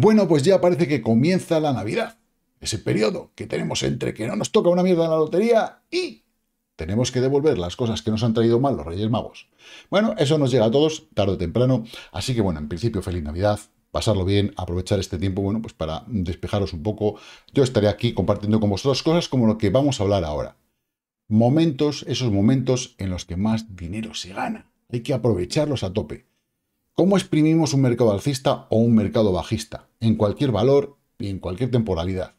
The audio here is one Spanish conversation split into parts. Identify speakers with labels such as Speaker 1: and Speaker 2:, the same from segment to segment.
Speaker 1: Bueno, pues ya parece que comienza la Navidad. Ese periodo que tenemos entre que no nos toca una mierda en la lotería y tenemos que devolver las cosas que nos han traído mal los Reyes Magos. Bueno, eso nos llega a todos tarde o temprano. Así que bueno, en principio, feliz Navidad, pasarlo bien, aprovechar este tiempo, bueno, pues para despejaros un poco. Yo estaré aquí compartiendo con vosotros cosas como lo que vamos a hablar ahora. Momentos, esos momentos en los que más dinero se gana. Hay que aprovecharlos a tope. ¿Cómo exprimimos un mercado alcista o un mercado bajista? En cualquier valor y en cualquier temporalidad.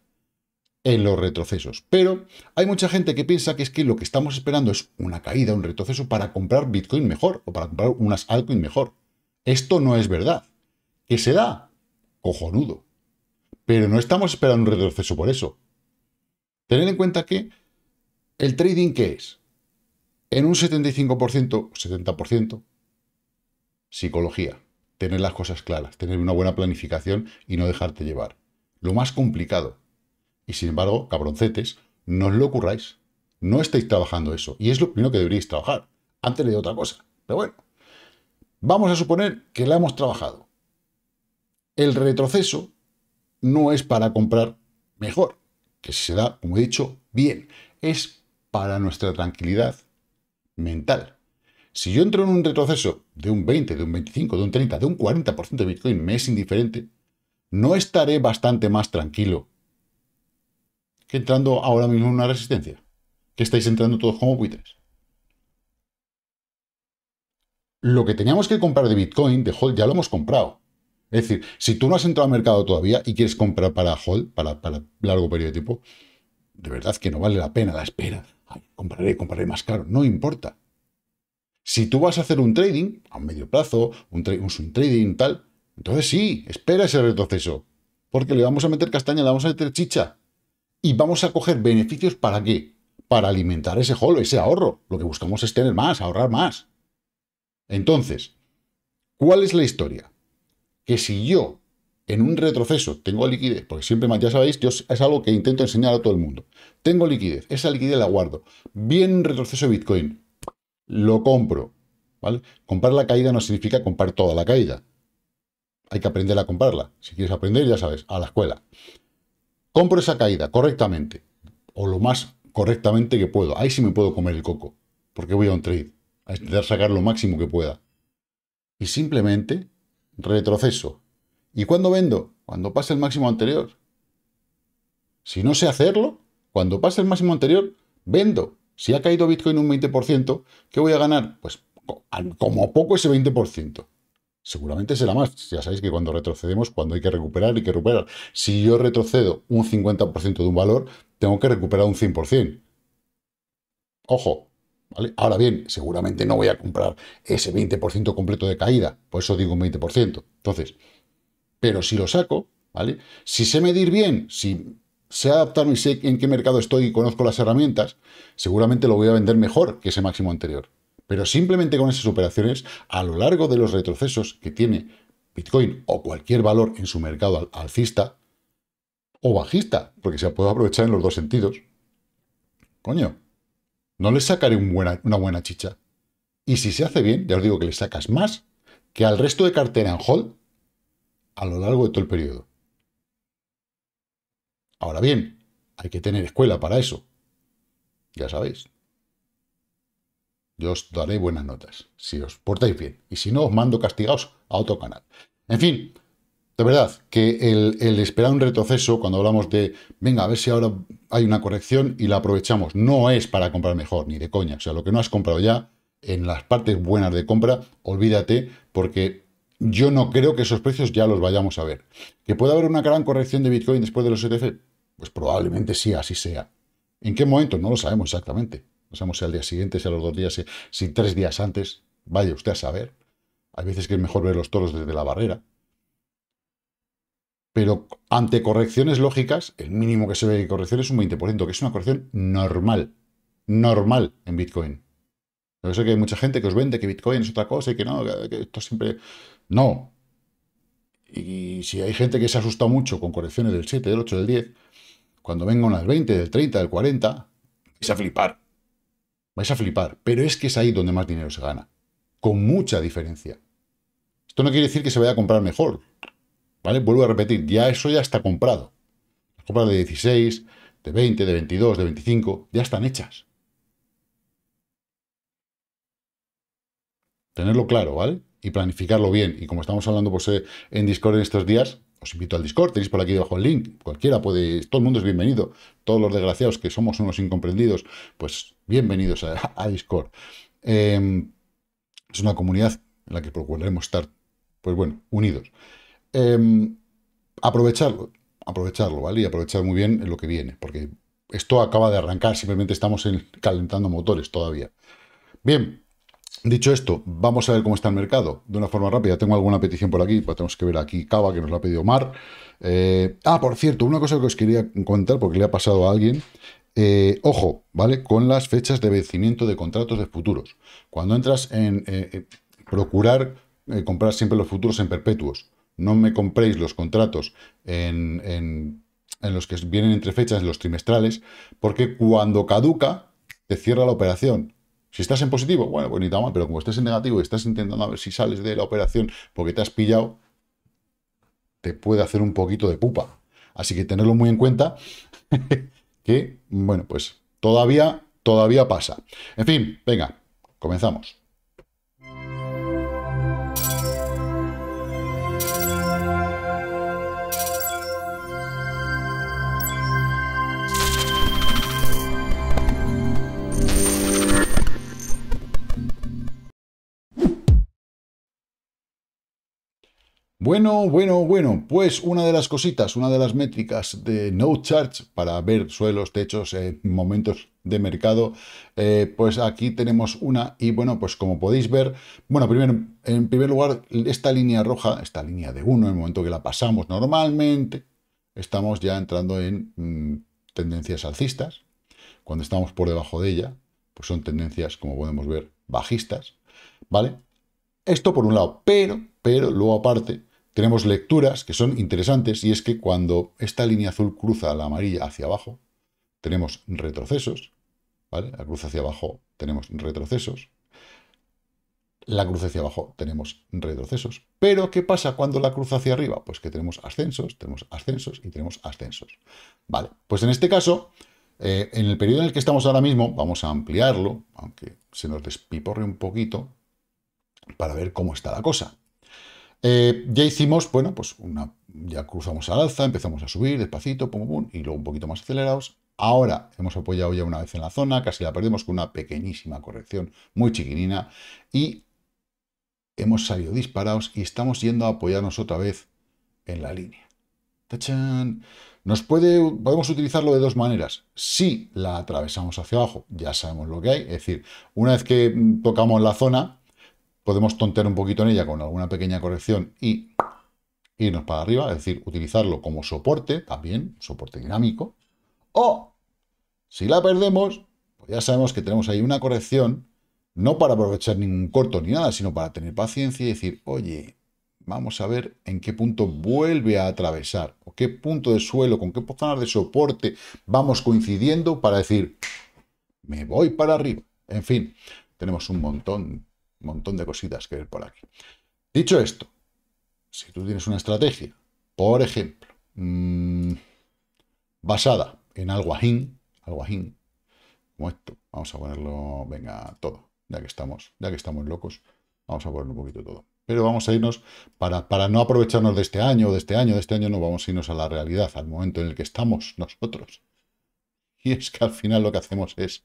Speaker 1: En los retrocesos. Pero hay mucha gente que piensa que es que lo que estamos esperando es una caída, un retroceso para comprar Bitcoin mejor o para comprar unas altcoins mejor. Esto no es verdad. ¿Qué se da? Cojonudo. Pero no estamos esperando un retroceso por eso. Tener en cuenta que el trading, ¿qué es? En un 75%, 70%, Psicología. Tener las cosas claras, tener una buena planificación y no dejarte llevar. Lo más complicado. Y sin embargo, cabroncetes, no os lo ocurráis. No estáis trabajando eso. Y es lo primero que deberíais trabajar. Antes de otra cosa. Pero bueno. Vamos a suponer que la hemos trabajado. El retroceso no es para comprar mejor, que se da, como he dicho, bien. Es para nuestra tranquilidad mental. Si yo entro en un retroceso de un 20, de un 25, de un 30, de un 40% de Bitcoin, me es indiferente, no estaré bastante más tranquilo que entrando ahora mismo en una resistencia, que estáis entrando todos como buitres. Lo que teníamos que comprar de Bitcoin, de Hold, ya lo hemos comprado. Es decir, si tú no has entrado al mercado todavía y quieres comprar para Hold, para, largo periodo de tiempo, de verdad que no vale la pena la espera. compraré, compraré más caro, no importa si tú vas a hacer un trading a un medio plazo, un, trading tal, entonces sí, espera ese retroceso. Porque le vamos a meter castaña, le vamos a meter chicha. Y vamos a coger beneficios para qué? Para alimentar ese holo, ese ahorro. Lo que buscamos es tener más, ahorrar más. Entonces, ¿cuál es la historia? Que si yo en un retroceso tengo liquidez, porque siempre más, ya sabéis, es algo que intento enseñar a todo el mundo. Tengo liquidez, esa liquidez la guardo. Bien retroceso de Bitcoin, lo compro. ¿Vale? Comprar la caída no significa comprar toda la caída. Hay que aprender a comprarla. Si quieres aprender, ya sabes, a la escuela. Compro esa caída correctamente, o lo más correctamente que puedo. Ahí sí me puedo comer el coco, porque voy a un trade, a intentar sacar lo máximo que pueda. Y simplemente retroceso. ¿Y cuándo vendo? Cuando pase el máximo anterior. Si no sé hacerlo, cuando pase el máximo anterior, vendo. Si ha caído Bitcoin un 20%, ¿qué voy a ganar? Pues como poco ese 20%. Seguramente será más. Ya sabéis que cuando retrocedemos, cuando hay que recuperar, y que recuperar. Si yo retrocedo un 50% de un valor, tengo que recuperar un 100%. Ojo, ¿Vale? Ahora bien, seguramente no voy a comprar ese 20% completo de caída, por eso digo un 20%. Entonces, pero si lo saco, ¿vale? Si sé medir bien, si sé adaptarme y sé en qué mercado estoy y conozco las herramientas, seguramente lo voy a vender mejor que ese máximo anterior. Pero simplemente con esas operaciones, a lo largo de los retrocesos que tiene Bitcoin o cualquier valor en su mercado alcista o bajista, porque se puede aprovechar en los dos sentidos, coño, no le sacaré una buena chicha. Y si se hace bien, ya os digo que le sacas más que al resto de cartera en hold a lo largo de todo el periodo. Ahora bien, hay que tener escuela para eso. Ya sabéis. Yo os daré buenas notas, si os portáis bien. Y si no, os mando castigados a otro canal. En fin, de verdad, que el, esperar un retroceso, cuando hablamos de, venga, a ver si ahora hay una corrección y la aprovechamos, no es para comprar mejor, ni de coña. O sea, lo que no has comprado ya, en las partes buenas de compra, olvídate, porque yo no creo que esos precios ya los vayamos a ver. ¿Que puede haber una gran corrección de Bitcoin después de los ETF? Pues probablemente sí, así sea. ¿En qué momento? No lo sabemos exactamente. No sabemos si al día siguiente, si a los dos días, si, tres días antes. Vaya usted a saber. Hay veces que es mejor ver los toros desde la barrera. Pero ante correcciones lógicas, el mínimo que se ve de corrección es un 20%, que es una corrección normal. Normal en Bitcoin. Yo sé que hay mucha gente que os vende que Bitcoin es otra cosa y que no, que esto siempre... No. Y si hay gente que se asusta mucho con correcciones del 7, del 8, del 10, cuando vengan las 20, del 30, del 40, vais a flipar. Vais a flipar. Pero es que es ahí donde más dinero se gana. Con mucha diferencia. Esto no quiere decir que se vaya a comprar mejor. ¿Vale? Vuelvo a repetir, ya eso ya está comprado. Las compras de 16, de 20, de 22, de 25, ya están hechas. Tenerlo claro, ¿vale? Y planificarlo bien. Y como estamos hablando en Discord en estos días, os invito al Discord, tenéis por aquí debajo el link, cualquiera puede, todo el mundo es bienvenido, todos los desgraciados que somos unos incomprendidos, pues bienvenidos a, Discord. Em, es una comunidad en la que procuraremos estar, pues bueno, unidos. Em, aprovecharlo, aprovecharlo, ¿vale? Y aprovechar muy bien lo que viene, porque esto acaba de arrancar, simplemente estamos calentando motores todavía. Bien, Dicho esto, vamos a ver cómo está el mercado de una forma rápida. Tengo alguna petición por aquí, pues tenemos que ver aquí Cava, que nos la ha pedido Mar. Eh, ah, por cierto, una cosa que os quería contar porque le ha pasado a alguien. Eh, ojo, ¿vale? Con las fechas de vencimiento de contratos de futuros. Cuando entras en eh, procurar comprar siempre los futuros en perpetuos. No me compréis los contratos en, los que vienen entre fechas, los trimestrales, porque cuando caduca, te cierra la operación si estás en positivo, bueno, pues ni mal, pero como estás en negativo y estás intentando a ver si sales de la operación porque te has pillado, te puede hacer un poquito de pupa. Así que tenerlo muy en cuenta que, bueno, pues todavía, todavía pasa. En fin, venga, comenzamos. Bueno, bueno, bueno, pues una de las cositas, una de las métricas de no charge para ver suelos, techos, eh, momentos de mercado, eh, pues aquí tenemos una y bueno, pues como podéis ver, bueno, primero, en primer lugar, esta línea roja, esta línea de 1, en el momento que la pasamos normalmente, estamos ya entrando en mm, tendencias alcistas, cuando estamos por debajo de ella, pues son tendencias, como podemos ver, bajistas, ¿vale? Esto por un lado, pero, pero luego aparte, tenemos lecturas que son interesantes y es que cuando esta línea azul cruza la amarilla hacia abajo, tenemos retrocesos, ¿vale? La cruz hacia abajo tenemos retrocesos. La cruz hacia abajo tenemos retrocesos. Pero, ¿qué pasa cuando la cruza hacia arriba? Pues que tenemos ascensos, tenemos ascensos y tenemos ascensos. Vale, pues en este caso, eh, en el periodo en el que estamos ahora mismo, vamos a ampliarlo, aunque se nos despiporre un poquito, para ver cómo está la cosa. Eh, ya hicimos, bueno, pues una, ya cruzamos al alza, empezamos a subir despacito, pum, pum, y luego un poquito más acelerados. Ahora hemos apoyado ya una vez en la zona, casi la perdemos con una pequeñísima corrección, muy chiquinina, y hemos salido disparados y estamos yendo a apoyarnos otra vez en la línea. ¡Tachán! Nos puede, podemos utilizarlo de dos maneras. Si la atravesamos hacia abajo, ya sabemos lo que hay. Es decir, una vez que tocamos la zona, podemos tontear un poquito en ella con alguna pequeña corrección y irnos para arriba, es decir, utilizarlo como soporte, también, soporte dinámico, o si la perdemos, pues ya sabemos que tenemos ahí una corrección, no para aprovechar ningún corto ni nada, sino para tener paciencia y decir, oye, vamos a ver en qué punto vuelve a atravesar, o qué punto de suelo, con qué zona de soporte vamos coincidiendo para decir, me voy para arriba. En fin, tenemos un montón montón de cositas que ver por aquí. Dicho esto, si tú tienes una estrategia, por ejemplo, mm, basada en algo ajín, como esto, vamos a ponerlo, venga, todo, ya que estamos, ya que estamos locos, vamos a poner un poquito todo. Pero vamos a irnos, para, para no aprovecharnos de este año, de este año, de este año, no vamos a irnos a la realidad, al momento en el que estamos nosotros. Y es que al final lo que hacemos es,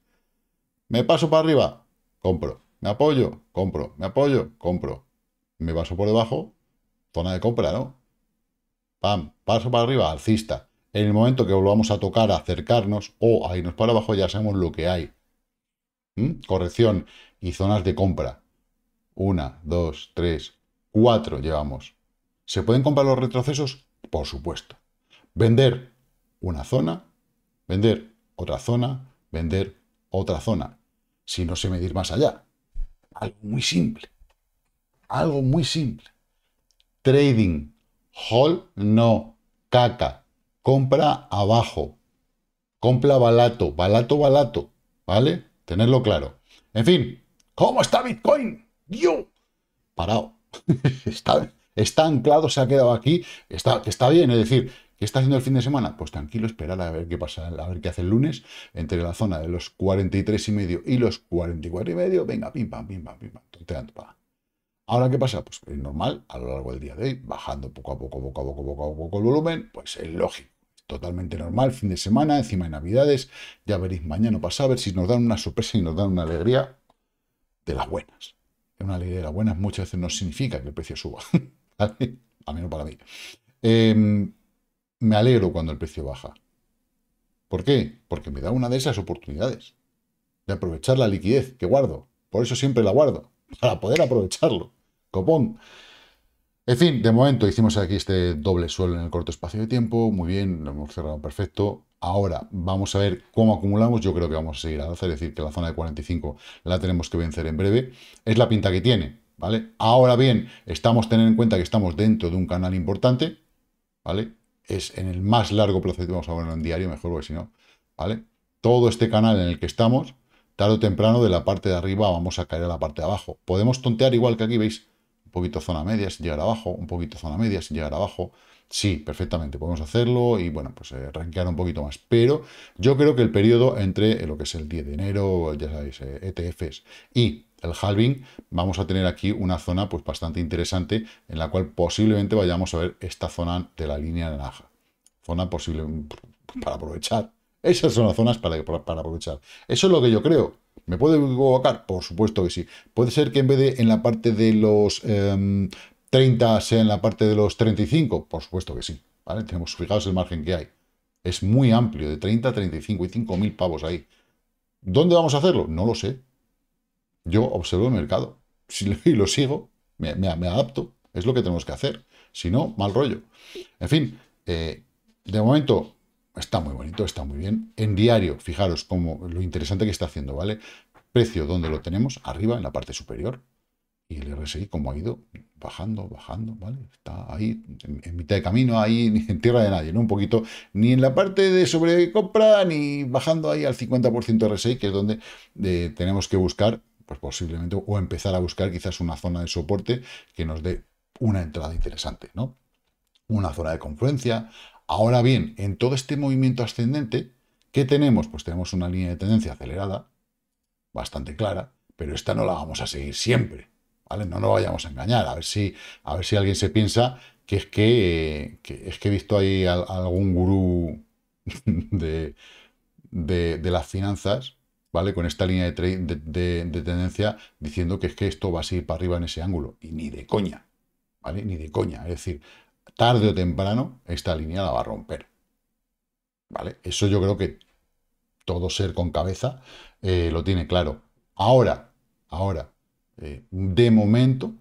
Speaker 1: me paso para arriba, compro me apoyo, compro, me apoyo, compro. Me paso por debajo, zona de compra, ¿no? Pam, paso para arriba, alcista. En el momento que volvamos a tocar, acercarnos o a irnos para abajo, ya sabemos lo que hay. ¿Mm? Corrección y zonas de compra. Una, dos, tres, cuatro llevamos. ¿Se pueden comprar los retrocesos? Por supuesto. Vender una zona, vender otra zona, vender otra zona, si no sé medir más allá. Algo muy simple. Algo muy simple. Trading. hall no. Caca. Compra abajo. Compra balato. Balato, balato. ¿Vale? Tenerlo claro. En fin. ¿Cómo está Bitcoin? Yo. Parado. está, está anclado, se ha quedado aquí. Está, está bien. Es decir, ¿Qué está haciendo el fin de semana? Pues tranquilo, esperar a ver qué pasa, a ver qué hace el lunes, entre la zona de los 43 y medio y los 44 y medio, venga, pim, pam, pim, pam, pim, pam, Ahora, ¿qué pasa? Pues es normal, a lo largo del día de hoy, bajando poco a poco, poco a poco, poco a poco el volumen, pues es lógico, totalmente normal, fin de semana, encima de Navidades, ya veréis mañana pasado, a ver si nos dan una sorpresa y nos dan una alegría de las buenas. Una alegría de las buenas muchas veces no significa que el precio suba, ¿vale? A menos para mí. Eh, me alegro cuando el precio baja. ¿Por qué? Porque me da una de esas oportunidades de aprovechar la liquidez que guardo. Por eso siempre la guardo, para poder aprovecharlo. Copón. En fin, de momento hicimos aquí este doble suelo en el corto espacio de tiempo. Muy bien, lo hemos cerrado perfecto. Ahora vamos a ver cómo acumulamos. Yo creo que vamos a seguir adelante. es decir, que la zona de 45 la tenemos que vencer en breve. Es la pinta que tiene, ¿vale? Ahora bien, estamos teniendo en cuenta que estamos dentro de un canal importante, ¿vale? es en el más largo plazo, vamos a ponerlo en diario, mejor, porque si no, ¿vale? Todo este canal en el que estamos, tarde o temprano de la parte de arriba vamos a caer a la parte de abajo. Podemos tontear igual que aquí, veis, un poquito zona media sin llegar abajo, un poquito zona media sin llegar abajo. Sí, perfectamente, podemos hacerlo y, bueno, pues eh, ranquear un poquito más. Pero yo creo que el periodo entre eh, lo que es el 10 de enero, ya sabéis, ETFs eh, e y el halving, vamos a tener aquí una zona pues, bastante interesante en la cual posiblemente vayamos a ver esta zona de la línea naranja. Zona posible mm, para aprovechar. Esas son las zonas para, aprovechar. Eso es lo que yo creo. ¿Me puede equivocar? Por supuesto que sí. Puede ser que en vez de en la parte de los 30 em, sea en la parte de los 35. Por supuesto que sí. ¿vale? Tenemos fijados el margen que hay. Es muy amplio, de 30 a 35 y 5.000 pavos ahí. ¿Dónde vamos a hacerlo? No lo sé. Yo observo el mercado si, y lo sigo, me, adapto, es lo que tenemos que hacer. Si no, mal rollo. En fin, eh, de momento está muy bonito, está muy bien. En diario, fijaros cómo, lo interesante que está haciendo, ¿vale? Precio donde lo tenemos, arriba, en la parte superior. Y el RSI, como ha ido bajando, bajando, ¿vale? Está ahí, en, mitad de camino, ahí en tierra de nadie, ¿no? Un poquito, ni en la parte de sobrecompra, ni bajando ahí al 50% RSI, que es donde eh, tenemos que buscar pues posiblemente, o empezar a buscar quizás una zona de soporte que nos dé una entrada interesante, ¿no? Una zona de confluencia. Ahora bien, en todo este movimiento ascendente, ¿qué tenemos? Pues tenemos una línea de tendencia acelerada, bastante clara, pero esta no la vamos a seguir siempre, ¿vale? No nos vayamos a engañar, a ver si, a ver si alguien se piensa que es que, es que he visto ahí algún gurú de, de, de las finanzas ¿vale? Con esta línea de, tendencia diciendo que es que esto va a seguir para arriba en ese ángulo. Y ni de coña, ¿vale? Ni de coña. Es decir, tarde o temprano esta línea la va a romper. ¿Vale? Eso yo creo que todo ser con cabeza eh, lo tiene claro. Ahora, ahora, eh, de momento,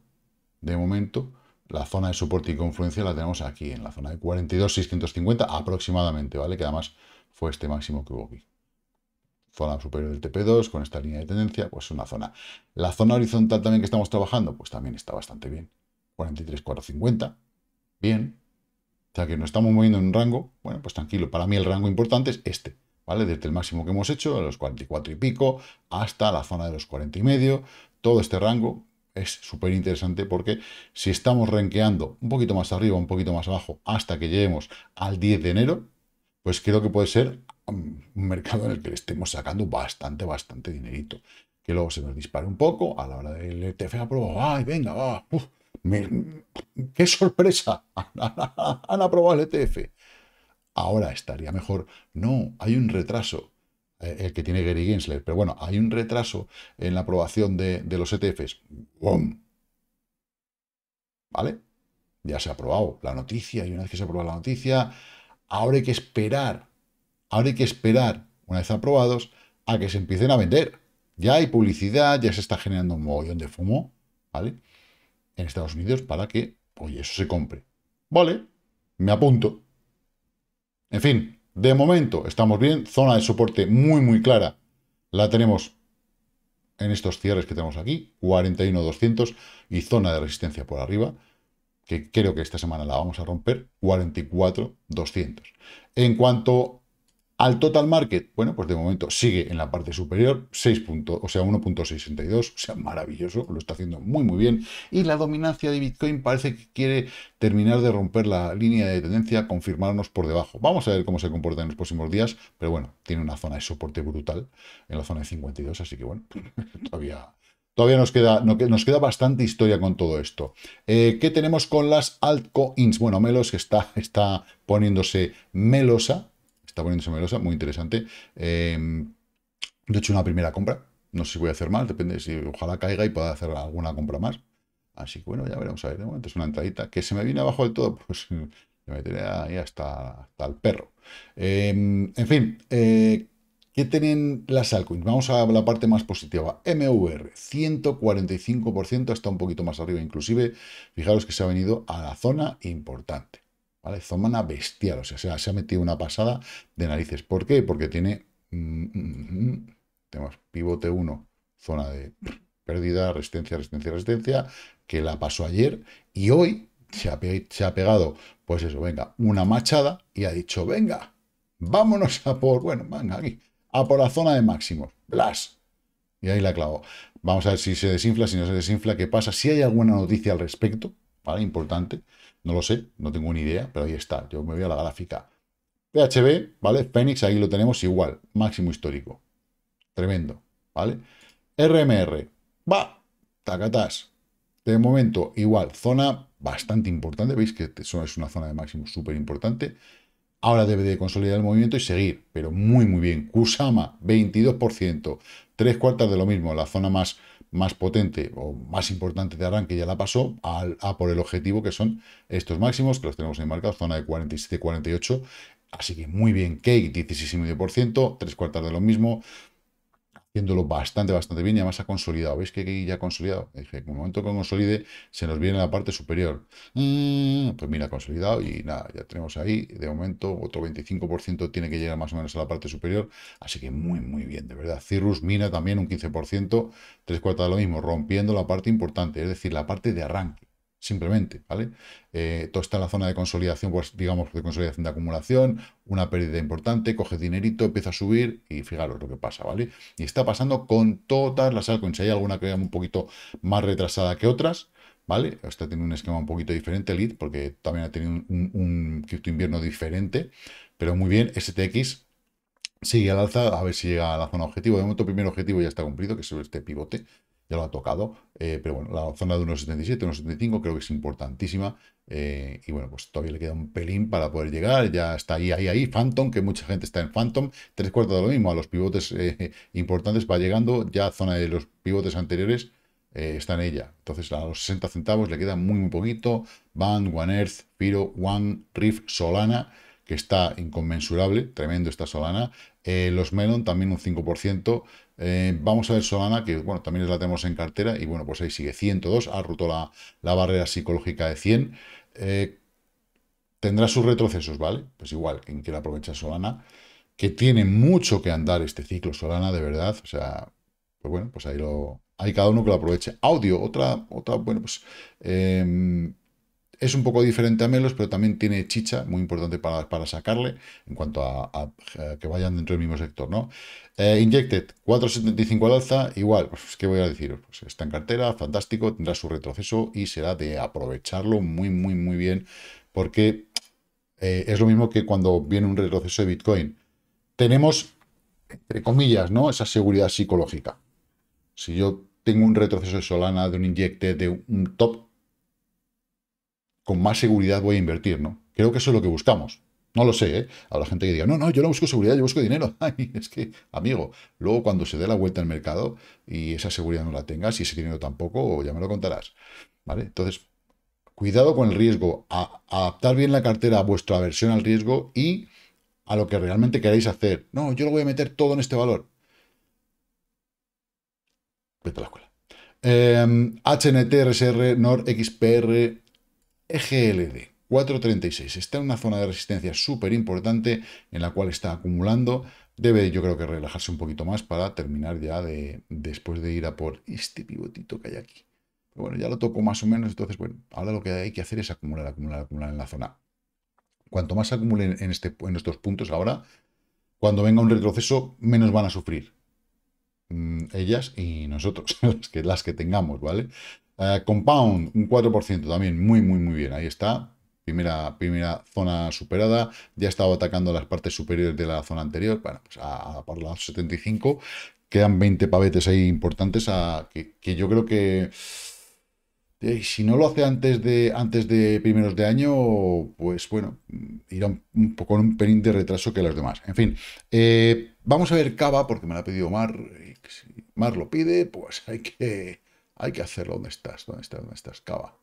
Speaker 1: de momento, la zona de soporte y confluencia la tenemos aquí, en la zona de 42.650 aproximadamente, ¿vale? Que además fue este máximo que hubo aquí zona superior del TP2, con esta línea de tendencia, pues una zona. La zona horizontal también que estamos trabajando, pues también está bastante bien. 43,450, bien. O sea que nos estamos moviendo en un rango, bueno, pues tranquilo. Para mí el rango importante es este, ¿vale? Desde el máximo que hemos hecho, a los 44 y pico, hasta la zona de los 40 y medio. Todo este rango es súper interesante porque si estamos renqueando un poquito más arriba, un poquito más abajo, hasta que lleguemos al 10 de enero, pues creo que puede ser un mercado en el que le estemos sacando bastante, bastante dinerito. Que luego se nos dispare un poco a la hora del ETF aprobado. ¡Ay, venga! Va, ¡Qué sorpresa! Han aprobado el ETF. Ahora estaría mejor. No, hay un retraso eh, el que tiene Gary Gensler. Pero bueno, hay un retraso en la aprobación de, los ETFs. ¿Vale? Ya se ha aprobado la noticia y una vez que se aprobado la noticia, ahora hay que esperar Ahora hay que esperar, una vez aprobados, a que se empiecen a vender. Ya hay publicidad, ya se está generando un mogollón de fumo, ¿vale? En Estados Unidos para que, oye, eso se compre. Vale, me apunto. En fin, de momento estamos bien. Zona de soporte muy, muy clara. La tenemos en estos cierres que tenemos aquí, 41.200 y zona de resistencia por arriba, que creo que esta semana la vamos a romper, 44.200. En cuanto al total market, bueno, pues de momento sigue en la parte superior, 6 o sea, 1.62, o sea, maravilloso, lo está haciendo muy, muy bien. Y la dominancia de Bitcoin parece que quiere terminar de romper la línea de tendencia, confirmarnos por debajo. Vamos a ver cómo se comporta en los próximos días, pero bueno, tiene una zona de soporte brutal en la zona de 52, así que bueno, todavía... Todavía nos queda, nos queda bastante historia con todo esto. Eh, ¿Qué tenemos con las altcoins? Bueno, Melos está, está poniéndose melosa, Está poniendo muy interesante. Eh, he hecho una primera compra. No sé si voy a hacer mal depende si ojalá caiga y pueda hacer alguna compra más. Así que bueno, ya veremos a ver. De momento es una entradita que se me viene abajo del todo, pues me tiré ahí hasta, el perro. Em, en fin, eh, ¿qué tienen las altcoins? Vamos a la parte más positiva. MVR, 145%, hasta un poquito más arriba inclusive. Fijaros que se ha venido a la zona importante. ¿vale? Zomana bestial, o sea, se, ha metido una pasada de narices. ¿Por qué? Porque tiene... Mm, mm, mm, tenemos pivote 1, zona de pérdida, resistencia, resistencia, resistencia, que la pasó ayer y hoy se ha, se ha pegado, pues eso, venga, una machada y ha dicho, venga, vámonos a por, bueno, venga, aquí, a por la zona de máximos, blas. Y ahí la clavo. Vamos a ver si se desinfla, si no se desinfla, qué pasa, si hay alguna noticia al respecto, ¿vale? Importante, no lo sé, no tengo ni idea, pero ahí está, yo me voy a la gráfica. PHB, ¿vale? Phoenix, ahí lo tenemos igual, máximo histórico. Tremendo, ¿vale? RMR, va, tacatás. De momento, igual, zona bastante importante, veis que es una zona de máximo súper importante. Ahora debe de consolidar el movimiento y seguir, pero muy, muy bien. Kusama, 22%, tres cuartas de lo mismo, la zona más más potente o más importante de arranque ya la pasó a, a por el objetivo que son estos máximos que los tenemos en marcado, zona de 47-48 Así que muy bien, Cake 16,5%, tres cuartas de lo mismo, haciéndolo bastante, bastante bien y además ha consolidado. ¿Veis que aquí ya ha consolidado? Dije, en el momento que consolide, se nos viene la parte superior. Mm, pues mira, consolidado y nada, ya tenemos ahí, de momento, otro 25% tiene que llegar más o menos a la parte superior. Así que muy, muy bien, de verdad. Cirrus mina también un 15%, tres cuartas de lo mismo, rompiendo la parte importante, es decir, la parte de arranque simplemente, ¿vale? Eh, todo está en la zona de consolidación, pues digamos de consolidación de acumulación, una pérdida importante, coge dinerito, empieza a subir y fijaros lo que pasa, ¿vale? Y está pasando con todas las altcoins, hay alguna que un poquito más retrasada que otras, ¿vale? Esta tiene un esquema un poquito diferente, Lead, porque también ha tenido un, invierno diferente, pero muy bien, STX sigue al alza, a ver si llega a la zona objetivo, de momento primer objetivo ya está cumplido, que es este pivote, ya lo ha tocado, eh, pero bueno, la zona de 1,77, 1,75 creo que es importantísima. Eh, y bueno, pues todavía le queda un pelín para poder llegar, ya está ahí, ahí, ahí. Phantom, que mucha gente está en Phantom, tres cuartos de lo mismo, a los pivotes eh, importantes va llegando, ya zona de los pivotes anteriores está en ella. Entonces a los 60 centavos le queda muy, muy poquito. Van, One Earth, piro One, Rift, Solana que está inconmensurable, tremendo esta Solana. Eh, los Melon también un 5%. Eh, vamos a ver Solana, que bueno, también la tenemos en cartera, y bueno, pues ahí sigue 102, ha roto la, barrera psicológica de 100. Eh, tendrá sus retrocesos, ¿vale? Pues igual, quien quiera aprovechar Solana, que tiene mucho que andar este ciclo Solana, de verdad, o sea, pues bueno, pues ahí lo... Hay cada uno que lo aproveche. Audio, otra, otra, bueno, pues em, es un poco diferente a Melos, pero también tiene chicha, muy importante para, sacarle, en cuanto a, eh, que vayan dentro del mismo sector, ¿no? Eh, Injected, 4.75 al alza, igual, pues, ¿qué voy a decir? Pues está en cartera, fantástico, tendrá su retroceso y será de aprovecharlo muy, muy, muy bien, porque eh, es lo mismo que cuando viene un retroceso de Bitcoin. Tenemos, entre comillas, ¿no? Esa seguridad psicológica. Si yo tengo un retroceso de Solana, de un Injected, de un top, con más seguridad voy a invertir, ¿no? Creo que eso es lo que buscamos. No lo sé, ¿eh? Habrá gente que diga, no, no, yo no busco seguridad, yo busco dinero. Ay, es que, amigo, luego cuando se dé la vuelta al mercado y esa seguridad no la tengas y ese dinero tampoco, ya me lo contarás. ¿Vale? Entonces, cuidado con el riesgo, adaptar bien la cartera a vuestra versión al riesgo y a lo que realmente queráis hacer. No, yo lo voy a meter todo en este valor. Vete a la escuela. Em, HNT, NOR, XPR, EGLD 436 está en una zona de resistencia súper importante en la cual está acumulando. Debe yo creo que relajarse un poquito más para terminar ya de, después de ir a por este pivotito que hay aquí. bueno, ya lo tocó más o menos, entonces bueno, ahora lo que hay que hacer es acumular, acumular, acumular en la zona. Cuanto más acumulen en, este, en estos puntos ahora, cuando venga un retroceso, menos van a sufrir mm, ellas y nosotros, que, las que tengamos, ¿vale? Eh, compound, un 4% también, muy, muy, muy bien, ahí está. Primera, primera zona superada, ya ha estado atacando las partes superiores de la zona anterior, bueno, pues a, por 75, quedan 20 pavetes ahí importantes que, yo creo que eh, si no lo hace antes de, antes de primeros de año, pues bueno, irá un, poco con un pelín de retraso que los demás. En fin, eh, vamos a ver Cava, porque me la ha pedido Mar. si Mar lo pide, pues hay que, hay que hacerlo donde estás, donde estás, donde estás, cava.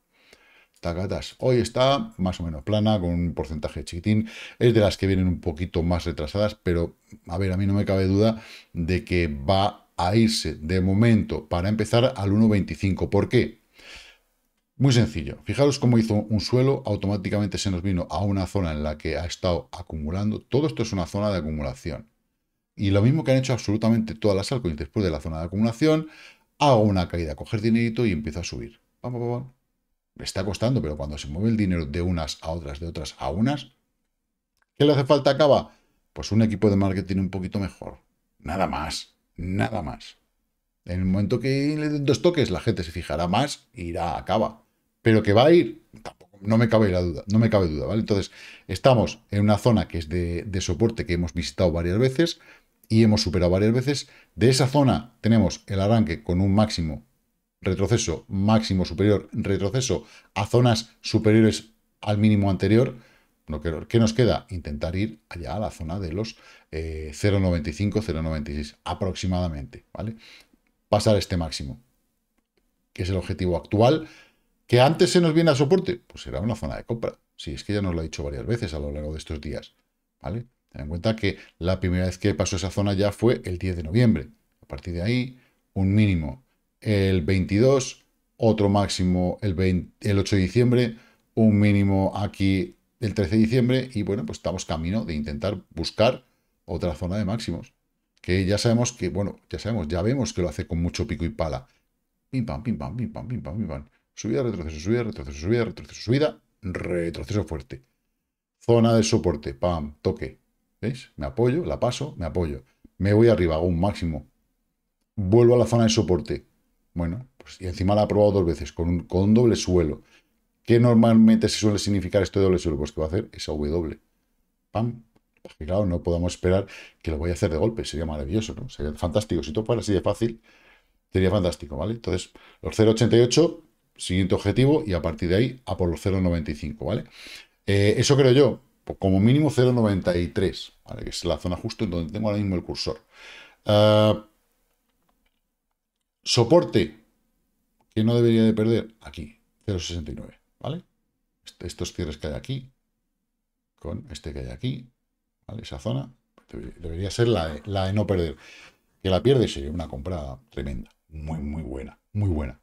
Speaker 1: Tacatas. Hoy está más o menos plana, con un porcentaje chiquitín. Es de las que vienen un poquito más retrasadas, pero a ver, a mí no me cabe duda de que va a irse de momento para empezar al 1.25. ¿Por qué? Muy sencillo. Fijaros cómo hizo un suelo, automáticamente se nos vino a una zona en la que ha estado acumulando. Todo esto es una zona de acumulación. Y lo mismo que han hecho absolutamente todas las altcoins después de la zona de acumulación, hago una caída, coger dinerito y empiezo a subir. vamos, está costando, pero cuando se mueve el dinero de unas a otras, de otras a unas, ¿qué le hace falta a Cava? Pues un equipo de marketing un poquito mejor. Nada más, nada más. En el momento que le den dos toques, la gente se fijará más e irá a Cava. Pero que va a ir, tampoco, no me cabe la duda, no me cabe duda, ¿vale? Entonces, estamos en una zona que es de, de soporte que hemos visitado varias veces, y hemos superado varias veces. De esa zona tenemos el arranque con un máximo retroceso, máximo superior, retroceso a zonas superiores al mínimo anterior. ¿Qué nos queda? Intentar ir allá a la zona de los 0,95, eh, 0,96 aproximadamente, ¿vale? Pasar este máximo, que es el objetivo actual, que antes se nos viene a soporte, pues será una zona de compra. Si sí, es que ya nos lo ha dicho varias veces a lo largo de estos días, ¿vale? Ten en cuenta que la primera vez que pasó esa zona ya fue el 10 de noviembre. A partir de ahí, un mínimo el 22, otro máximo el, el 8 de diciembre, un mínimo aquí el 13 de diciembre y bueno, pues estamos camino de intentar buscar otra zona de máximos. Que ya sabemos que, bueno, ya sabemos, ya vemos que lo hace con mucho pico y pala. Pim pam, pim pam, pim pam, pim pam, pim pam. Subida, retroceso, subida, retroceso, subida, retroceso, subida, retroceso fuerte. Zona de soporte, pam, toque, ¿Veis? Me apoyo, la paso, me apoyo. Me voy arriba, hago un máximo. Vuelvo a la zona de soporte. Bueno, pues y encima la ha probado dos veces, con un, con doble suelo. ¿Qué normalmente se suele significar este doble suelo? Pues que va a hacer esa W. ¡Pam! claro, no podamos esperar que lo voy a hacer de golpe. Sería maravilloso, ¿no? Sería fantástico. Si todo fuera así de fácil, sería fantástico, ¿vale? Entonces, los 0,88, siguiente objetivo, y a partir de ahí, a por los 0,95, ¿vale? Eh, eso creo yo como mínimo 0,93, ¿vale? que es la zona justo en donde tengo ahora mismo el cursor. Ah, soporte que no debería de perder, aquí, 0,69, ¿vale? estos cierres que hay aquí, con este que hay aquí, Esa zona debería ser la de, la de no perder. Que la pierde sería una compra tremenda, muy, muy buena, muy buena.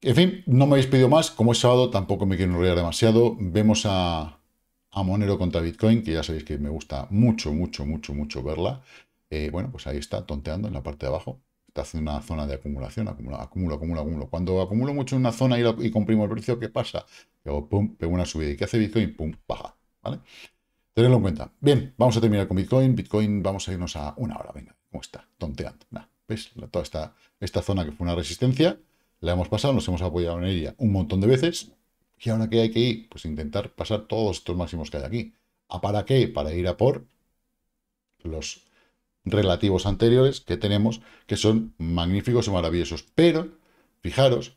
Speaker 1: En fin, no me habéis pedido más. Como es sábado, tampoco me quiero enrollar demasiado. Vemos a, a Monero contra Bitcoin, que ya sabéis que me gusta mucho, mucho, mucho, mucho verla. Eh, bueno, pues ahí está, tonteando en la parte de abajo. Está haciendo una zona de acumulación, acumula, acumulo, acumulo, acumulo. Cuando acumulo mucho en una zona y, comprimo el precio, ¿qué pasa? luego pum, pego una subida. ¿Y qué hace Bitcoin? Pum, baja, ¿vale? Tenedlo en cuenta. Bien, vamos a terminar con Bitcoin. Bitcoin, vamos a irnos a una hora, venga, ¿cómo está? Tonteando, ¿Ves? Toda esta zona que fue una resistencia, la hemos pasado, nos hemos apoyado en ella un montón de veces, ¿Y ahora qué hay que ir? Pues intentar pasar todos estos máximos que hay aquí. ¿A para qué? Para ir a por los relativos anteriores que tenemos, que son magníficos y maravillosos. Pero, fijaros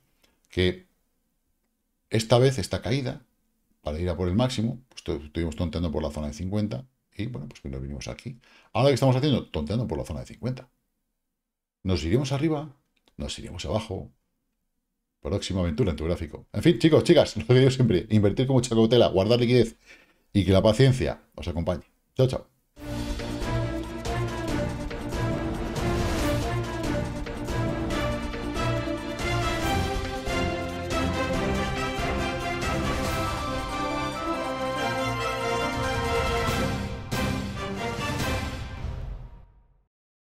Speaker 1: que esta vez esta caída, para ir a por el máximo, pues estuvimos tonteando por la zona de 50, y bueno, pues nos vinimos aquí. Ahora que estamos haciendo, tonteando por la zona de 50. ¿Nos iríamos arriba? ¿Nos iríamos abajo? Próxima aventura en tu gráfico. En fin, chicos, chicas, lo que digo siempre, invertir con mucha cautela, guardar liquidez y que la paciencia os acompañe. Chao, chao.